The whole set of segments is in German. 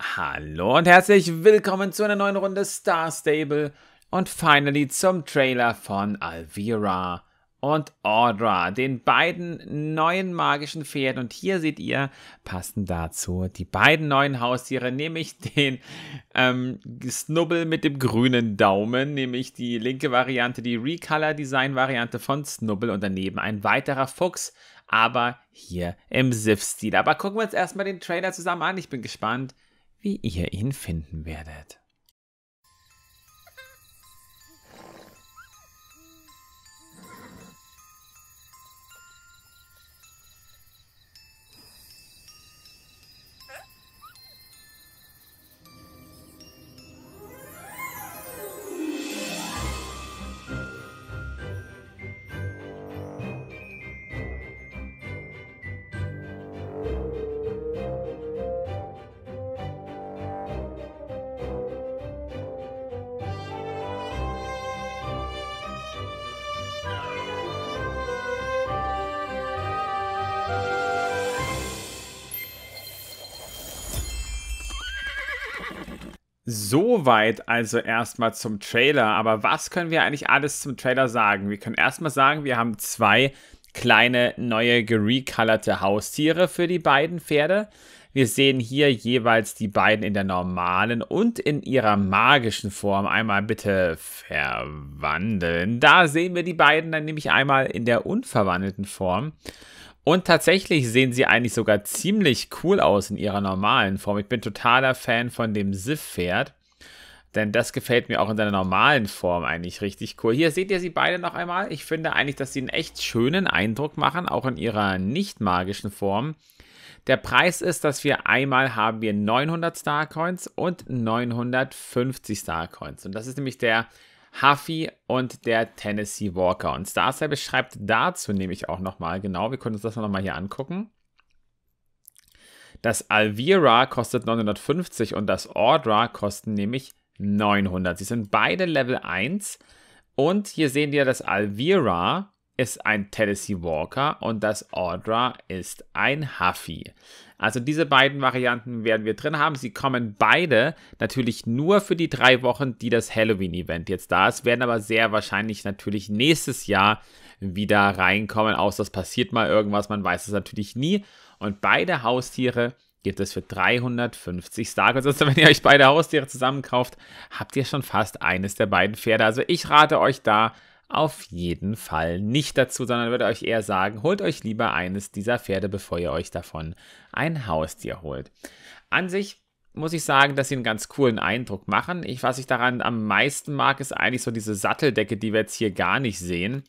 Hallo und herzlich willkommen zu einer neuen Runde Star Stable und finally zum Trailer von Alvira und Audra, den beiden neuen magischen Pferden. Und hier seht ihr passen dazu die beiden neuen Haustiere, nämlich den ähm, Snubbel mit dem grünen Daumen, nämlich die linke Variante, die Recolor-Design-Variante von Snubbel und daneben ein weiterer Fuchs, aber hier im Sif-Stil. Aber gucken wir uns erstmal den Trailer zusammen an. Ich bin gespannt wie ihr ihn finden werdet. Soweit also erstmal zum Trailer. Aber was können wir eigentlich alles zum Trailer sagen? Wir können erstmal sagen, wir haben zwei kleine neue gerecolorte Haustiere für die beiden Pferde. Wir sehen hier jeweils die beiden in der normalen und in ihrer magischen Form. Einmal bitte verwandeln. Da sehen wir die beiden dann nämlich einmal in der unverwandelten Form. Und tatsächlich sehen sie eigentlich sogar ziemlich cool aus in ihrer normalen Form. Ich bin totaler Fan von dem Sif-Pferd. Denn das gefällt mir auch in seiner normalen Form eigentlich richtig cool. Hier seht ihr sie beide noch einmal. Ich finde eigentlich, dass sie einen echt schönen Eindruck machen, auch in ihrer nicht magischen Form. Der Preis ist, dass wir einmal haben wir 900 Starcoins und 950 Starcoins. Und das ist nämlich der Huffy und der Tennessee Walker. Und Starcell beschreibt dazu nämlich auch nochmal genau, wir können uns das nochmal hier angucken. Das Alvira kostet 950 und das Ordra kosten nämlich 900. Sie sind beide Level 1 und hier sehen wir, das Alvira ist ein Tennessee Walker und das Ordra ist ein Huffy. Also diese beiden Varianten werden wir drin haben. Sie kommen beide natürlich nur für die drei Wochen, die das Halloween-Event jetzt da ist, werden aber sehr wahrscheinlich natürlich nächstes Jahr wieder reinkommen, außer es passiert mal irgendwas, man weiß es natürlich nie. Und beide Haustiere gibt es für 350 Starcoins. Also wenn ihr euch beide Haustiere zusammenkauft, habt ihr schon fast eines der beiden Pferde. Also ich rate euch da auf jeden Fall nicht dazu, sondern würde euch eher sagen, holt euch lieber eines dieser Pferde, bevor ihr euch davon ein Haustier holt. An sich muss ich sagen, dass sie einen ganz coolen Eindruck machen. Ich, was ich daran am meisten mag, ist eigentlich so diese Satteldecke, die wir jetzt hier gar nicht sehen.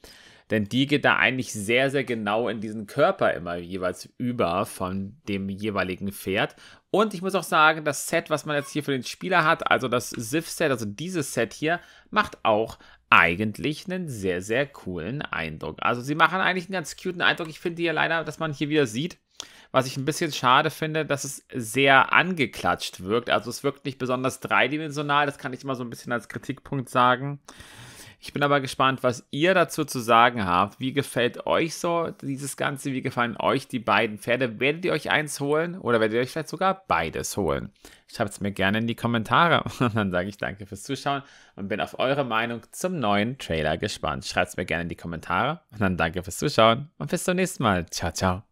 Denn die geht da eigentlich sehr, sehr genau in diesen Körper immer jeweils über von dem jeweiligen Pferd. Und ich muss auch sagen, das Set, was man jetzt hier für den Spieler hat, also das Sif-Set, also dieses Set hier, macht auch eigentlich einen sehr, sehr coolen Eindruck. Also sie machen eigentlich einen ganz cuten Eindruck. Ich finde hier leider, dass man hier wieder sieht, was ich ein bisschen schade finde, dass es sehr angeklatscht wirkt. Also es wirkt nicht besonders dreidimensional. Das kann ich immer so ein bisschen als Kritikpunkt sagen. Ich bin aber gespannt, was ihr dazu zu sagen habt. Wie gefällt euch so dieses Ganze? Wie gefallen euch die beiden Pferde? Werdet ihr euch eins holen oder werdet ihr euch vielleicht sogar beides holen? Schreibt es mir gerne in die Kommentare und dann sage ich danke fürs Zuschauen und bin auf eure Meinung zum neuen Trailer gespannt. Schreibt es mir gerne in die Kommentare und dann danke fürs Zuschauen und bis zum nächsten Mal. Ciao, ciao.